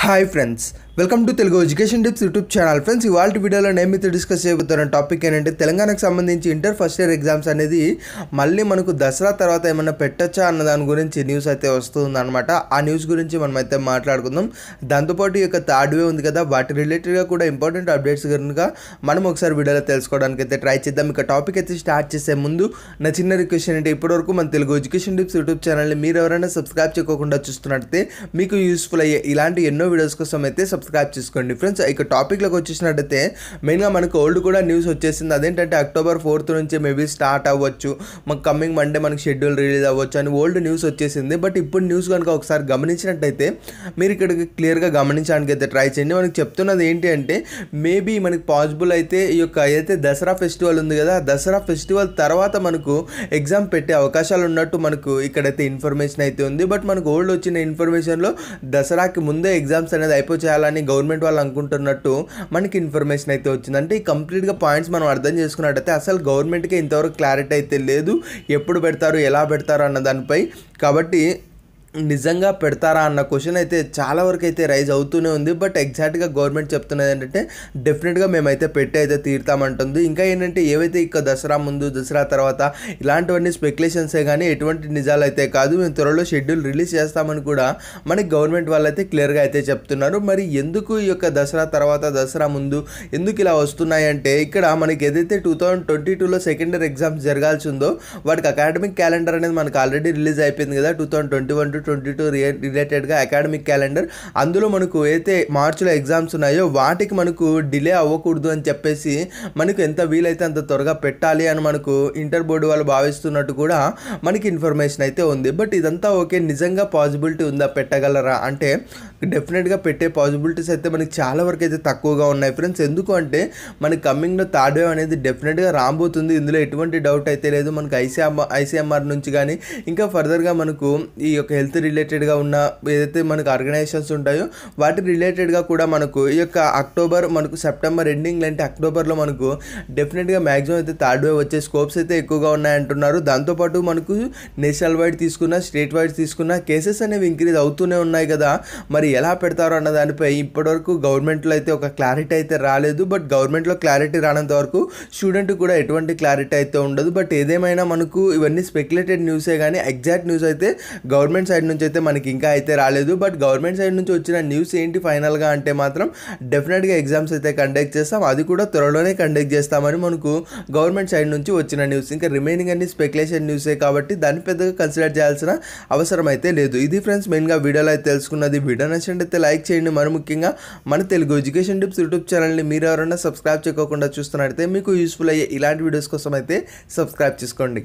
hi friends welcome to Telugu education tips YouTube channel friends ఇవాళ వీడియోలో నేను మీతో డిస్కస్ చేయబోతున్న టాపిక్ ఏంటంటే తెలంగాణకు సంబంధించి ఇంటర్ ఫస్ట్ ఇయర్ ఎగ్జామ్స్ అనేది మళ్ళీ మనకు దసరా తర్వాత ఏమైనా పెట్టచ్చా అన్న దాని గురించి న్యూస్ అయితే వస్తుందన్నమాట ఆ న్యూస్ గురించి మనం అయితే మాట్లాడుకుందాం దాంతోపాటు ఈ యొక్క థర్డ్ వే ఉంది కదా వాటి రిలేటెడ్గా కూడా ఇంపార్టెంట్ అప్డేట్స్ కనుక మనం ఒకసారి వీడియోలో తెలుసుకోవడానికి అయితే ట్రై చేద్దాం ఇక టాపిక్ అయితే స్టార్ట్ చేసే ముందు నా చిన్న రిక్వెస్ట్ ఏంటంటే ఇప్పటివరకు మన తెలుగు ఎడ్యుకేషన్ టిప్స్ యూట్యూబ్ ఛానల్ని మీరు ఎవరైనా సబ్స్క్రైబ్ చేయకుండా చూస్తున్నట్టయితే మీకు యూస్ఫుల్ అయ్యే ఇలాంటి ఎన్నో ఎన్నో వీడియోస్ కోసం అయితే సబ్స్క్రైబ్ చేసుకోండి ఫ్రెండ్స్ ఇక టాపిక్లోకి వచ్చేసినట్టయితే మెయిన్గా మనకు ఓల్డ్ కూడా న్యూస్ వచ్చేసింది అదేంటంటే అక్టోబర్ ఫోర్త్ నుంచి మేబీ స్టార్ట్ అవ్వచ్చు మాకు కమింగ్ మండే మనకి షెడ్యూల్ రిలీజ్ అవ్వచ్చు అని ఓల్డ్ న్యూస్ వచ్చేసింది బట్ ఇప్పుడు న్యూస్ కనుక ఒకసారి గమనించినట్టయితే మీరు ఇక్కడికి క్లియర్గా గమనించడానికి అయితే ట్రై చేయండి మనకి చెప్తున్నది ఏంటి అంటే మేబీ మనకి పాసిబుల్ అయితే ఈ యొక్క ఏదైతే దసరా ఫెస్టివల్ ఉంది కదా దసరా ఫెస్టివల్ తర్వాత మనకు ఎగ్జామ్ పెట్టే అవకాశాలు ఉన్నట్టు మనకు ఇక్కడైతే ఇన్ఫర్మేషన్ అయితే ఉంది బట్ మనకు ఓల్డ్ వచ్చిన ఇన్ఫర్మేషన్లో దసరాకి ముందే ఎగ్జామ్ ఎగ్జామ్స్ అనేది అయిపో చేయాలని గవర్నమెంట్ వాళ్ళు అనుకుంటున్నట్టు మనకి ఇన్ఫర్మేషన్ అయితే వచ్చింది అంటే ఈ కంప్లీట్గా పాయింట్స్ మనం అర్థం చేసుకున్నట్టయితే అసలు గవర్నమెంట్కి ఇంతవరకు క్లారిటీ అయితే లేదు ఎప్పుడు పెడతారు ఎలా పెడతారు అన్న దానిపై కాబట్టి నిజంగా పెడతారా అన్న క్వశ్చన్ అయితే చాలా వరకు అయితే రైజ్ అవుతూనే ఉంది బట్ ఎగ్జాక్ట్గా గవర్నమెంట్ చెప్తున్నది ఏంటంటే డెఫినెట్గా మేమైతే పెట్టి అయితే తీరుతామంటుంది ఇంకా ఏంటంటే ఏవైతే ఇక దసరా ముందు దసరా తర్వాత ఇలాంటివన్నీ స్పెక్యులేషన్సే కానీ ఎటువంటి నిజాలు అయితే కాదు మేము త్వరలో షెడ్యూల్ రిలీజ్ చేస్తామని కూడా మనకి గవర్నమెంట్ వాళ్ళు అయితే క్లియర్గా అయితే చెప్తున్నారు మరి ఎందుకు ఈ యొక్క దసరా తర్వాత దసరా ముందు ఎందుకు ఇలా వస్తున్నాయంటే ఇక్కడ మనకి ఏదైతే టూ థౌజండ్ ట్వంటీ టూలో సెకండ్ ఇయర్ ఎగ్జామ్స్ జరగాల్సి ఉందో వాటికి అకాడమిక్ క్యాలెండర్ అనేది మనకు ఆల్రెడీ రిలీజ్ అయిపోయింది కదా two thousand twenty one to twenty two రిలేటెడ్గా అకాడమిక్ క్యాలెండర్ అందులో మనకు అయితే మార్చిలో ఎగ్జామ్స్ ఉన్నాయో వాటికి మనకు డిలే అవ్వకూడదు అని చెప్పేసి మనకు ఎంత వీలైతే అంత త్వరగా పెట్టాలి అని మనకు ఇంటర్ బోర్డు వాళ్ళు భావిస్తున్నట్టు కూడా మనకి ఇన్ఫర్మేషన్ అయితే ఉంది బట్ ఇదంతా ఓకే నిజంగా పాసిబిలిటీ ఉందా పెట్టగలరా అంటే డెఫినెట్గా పెట్టే పాసిబిలిటీస్ అయితే మనకి చాలా వరకు అయితే తక్కువగా ఉన్నాయి ఫ్రెండ్స్ ఎందుకు అంటే కమ్మింగ్లో థర్డ్ వేవ్ అనేది డెఫినెట్గా రాబోతుంది ఇందులో ఎటువంటి డౌట్ అయితే లేదు మనకు ఐసీఎంఆర్ ఐసీఎంఆర్ నుంచి కానీ ఇంకా ఫర్దర్గా మనకు ఈ యొక్క హెల్త్ హెల్త్ రిలేటెడ్గా ఉన్న ఏదైతే మనకు ఆర్గనైజేషన్స్ ఉంటాయో వాటి రిలేటెడ్గా కూడా మనకు ఈ యొక్క అక్టోబర్ మనకు సెప్టెంబర్ ఎండింగ్ అంటే అక్టోబర్లో మనకు డెఫినెట్గా మ్యాక్సిమం అయితే థర్డ్ వేవ్ వచ్చే స్కోప్స్ అయితే ఎక్కువగా ఉన్నాయంటున్నారు దాంతోపాటు మనకు నేషనల్ వైడ్ తీసుకున్న స్టేట్ వైడ్ తీసుకున్న కేసెస్ అనేవి ఇంక్రీజ్ అవుతూనే ఉన్నాయి కదా మరి ఎలా పెడతారు అన్న దానిపై ఇప్పటివరకు గవర్నమెంట్లో అయితే ఒక క్లారిటీ అయితే రాలేదు బట్ గవర్నమెంట్లో క్లారిటీ రానంత వరకు స్టూడెంట్ కూడా ఎటువంటి క్లారిటీ అయితే ఉండదు బట్ ఏదేమైనా మనకు ఇవన్నీ స్పెక్యులేటెడ్ న్యూసే కానీ ఎగ్జాక్ట్ న్యూస్ అయితే గవర్నమెంట్ సైడ్ సైడ్ నుంచి అయితే మనకి ఇంకా అయితే రాలేదు బట్ గవర్నమెంట్ సైడ్ నుంచి వచ్చిన న్యూస్ ఏంటి ఫైనల్గా అంటే మాత్రం డెఫినెట్గా ఎగ్జామ్స్ అయితే కండక్ట్ చేస్తాం అది కూడా త్వరలోనే కండక్ట్ చేస్తామని మనకు గవర్నమెంట్ సైడ్ నుంచి వచ్చిన న్యూస్ ఇంకా రిమైనింగ్ అన్ని స్పెక్యులేషన్ న్యూసే కాబట్టి దాన్ని పెద్దగా కన్సిడర్ చేయాల్సిన అవసరం అయితే లేదు ఇది ఫ్రెండ్స్ మెయిన్గా వీడియోలో అయితే తెలుసుకున్నది వీడియో నచ్చండి అయితే లైక్ చేయండి మరి ముఖ్యంగా మన తెలుగు ఎడ్యుకేషన్ టిప్స్ యూట్యూబ్ ఛానల్ని మీరు ఎవరైనా సబ్స్క్రైబ్ చేసుకోకుండా చూస్తున్నట్టయితే మీకు యూస్ఫుల్ అయ్యే ఇలాంటి వీడియోస్ కోసం అయితే సబ్స్క్రైబ్ చేసుకోండి